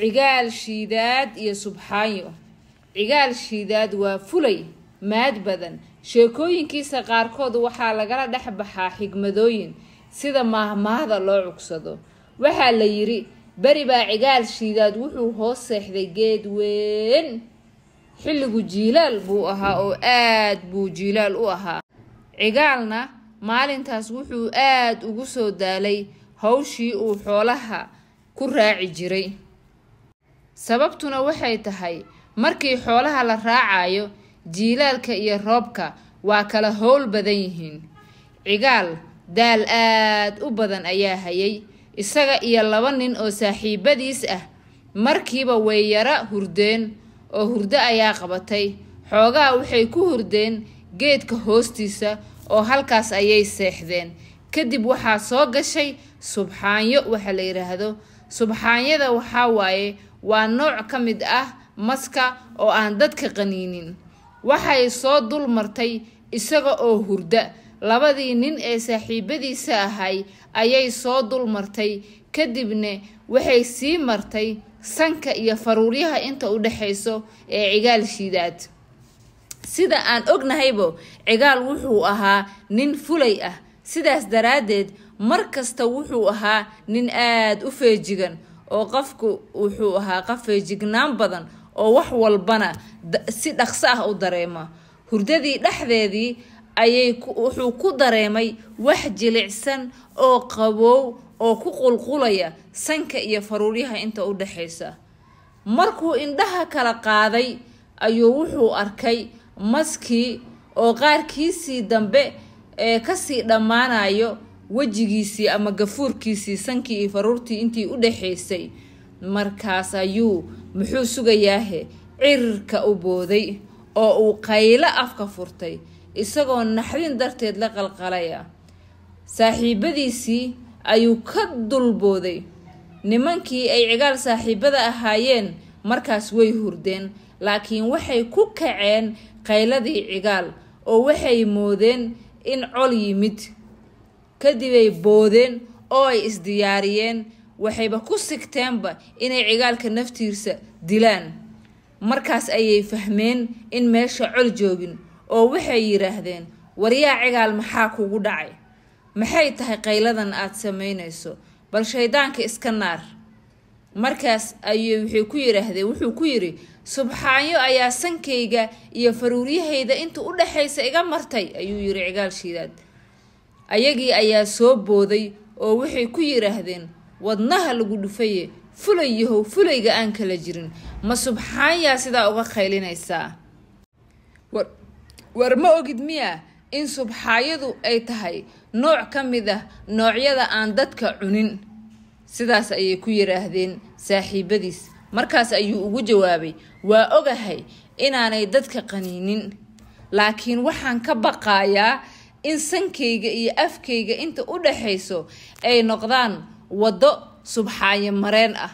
cigaal shiidaad iyo subxaanyo cigaal shiidaad waa fulay maad badan sheekooyinkiisa qaarkood waxaa lagala dhex baxaa xigmadooyin sida maahmaahda loo cugsado waxaa la yiri beri baa cigaal shiidaad wuxuu hoos seexday geed weyn xilligu jiilaal buu ahaa oo aad buu jiilaal u ahaa cigaalna maalintaas wuxuu aad ugu soo daalay hawshii uu xoolaha ku raaci jiray sababtuna waxay tahay markii xoolaha la raacaayo jiilaalka iyo roobka waa kala howl badan yihiin cigaal daal aad u badan ayaa hayay isaga iyo laba nin oo saaxiibadiis ah markiiba weeyara hurdeen oo hurdo ayaa qabatay xoogaha waxay ku hurdeen geedka hoostiisa oo halkaas ayay seexdeen kadib waxaa soo gashay subxaanyo waxa la yidhaahdo subxaanyada waxaa waaye waa nooc ka mid ah maska oo aan dadka qaniinin waxay soo dul martay isaga oo hurda labadii nin ee saaxiibadiisa ahay ayay soo dul martay kadibna waxay sii martay sanka iyo faruuryaha inta u dhexayso ee cigaal shiidaad sida aan ognahaybo cigaal wuxuu ahaa nin fulay ah sidaas daraaddeed mar kasta wuxuu ahaa nin aad u feejigan oo qofku wuxuu ahaa qof feejignaan badan oo wax walbana si dhaqso ah u dareema hurdadii dhexdeedii ayay wuxuu ku dareemay wax jilicsan oo qabow oo ku qulqulaya sanka iyo faruuryaha inta u dhexaysa markuu indhaha kala qaaday ayuu wuxuu arkay maskii oo qaarkiisii dambe ee kasii dhammaanayo wejigiisii ama gafuurkiisii sankii iyo faruurtii intii u dhaxaysay markaas ayuu muxuu sugayaahe cirirka u booday oo uu qaylo afka furtay isagoo naxdin darteed la qalqalaya saaxiibadiisii ayuu ka dul booday nimankii ay cigaal saaxiibada ahaayeen markaas way hurdeen laakiin waxay ku kaceen qayladii cigaal oo waxay moodeen in col yimid kadibay boodeen oo ay isdiyaariyeen waxayba ku sigteenba inay cigaalka naftiisa dilaan markaas ayay fahmeen in meesha col joogin oo waxay yidhaahdeen waryaa cigaal maxaa kugu dhacay maxay tahay qayladan aad samaynayso bal shaydaanka iska naar markaas ayuu wuxuu ku yidhaahdeen wuxuu ku yidhi subxaanyo ayaa sankayga iyo faruuryahayda inta u dhexaysa iga martay ayuu yidhi cigaal shiidaad ayagii ayaa soo booday oo waxay ku yidhaahdeen wadnaha lagu dhufaye fulayahow fulayga aan kala jirin ma subxaanyaa sidaa uga qaylinaysaa war ma ogid miya in subxaayadu ay tahay nooc ka mid ah noocyada aan dadka cunin sidaas ayay ku yidhaahdeen saaxiibadiis markaas ayuu ugu jawaabay waa ogahay inaanay dadka qaniinin laakiin waxaan ka baqaayaa in sankayga iyo afkayga inta u dhexayso ay noqdaan waddo subxaayo mareen ah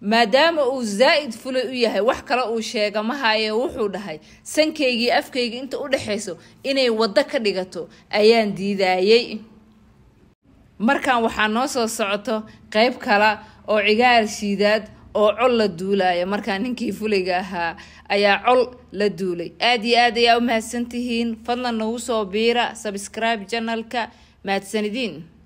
maadaama uu zaa'id fulay u yahay wax kale uu sheega mahaaye wuxuu dhahay sankaygii afkayga inta u dhexayso inay waddo ka dhigato ayaan diidaayey markan waxaa noo soo socoto qayb kala oo cigaar shiidaad oo col la duulaaya markaa ninkii fulayga ahaa ayaa col la duulay aada iyo aad ayaa u mahadsantihiin fadlan nagu soo biira subscribe janalka mahadsanidin